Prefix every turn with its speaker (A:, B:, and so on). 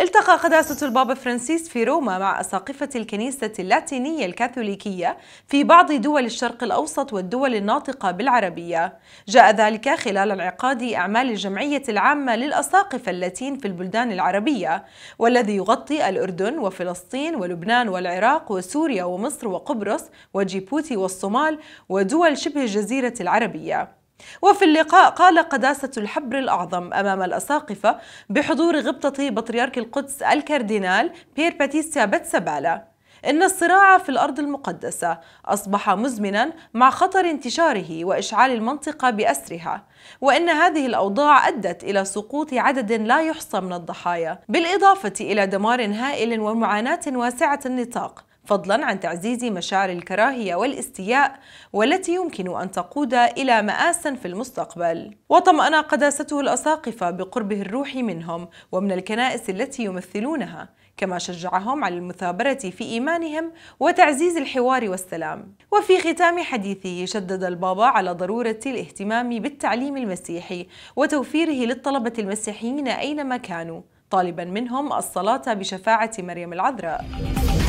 A: التقى قداسة البابا فرانسيس في روما مع أساقفة الكنيسة اللاتينية الكاثوليكية في بعض دول الشرق الأوسط والدول الناطقة بالعربية جاء ذلك خلال انعقاد أعمال الجمعية العامة للأساقفة اللاتين في البلدان العربية والذي يغطي الأردن وفلسطين ولبنان والعراق وسوريا ومصر وقبرص وجيبوتي والصومال ودول شبه الجزيرة العربية وفي اللقاء قال قداسة الحبر الأعظم أمام الأساقفة بحضور غبطة بطريرك القدس الكاردينال بير باتيستا باتسابالا إن الصراع في الأرض المقدسة أصبح مزمنا مع خطر انتشاره وإشعال المنطقة بأسرها وإن هذه الأوضاع أدت إلى سقوط عدد لا يحصى من الضحايا بالإضافة إلى دمار هائل ومعاناة واسعة النطاق فضلا عن تعزيز مشاعر الكراهية والاستياء والتي يمكن أن تقود إلى مآس في المستقبل وطمأن قداسته الأساقفة بقربه الروحي منهم ومن الكنائس التي يمثلونها كما شجعهم على المثابرة في إيمانهم وتعزيز الحوار والسلام وفي ختام حديثه شدد البابا على ضرورة الاهتمام بالتعليم المسيحي وتوفيره للطلبة المسيحيين أينما كانوا طالبا منهم الصلاة بشفاعة مريم العذراء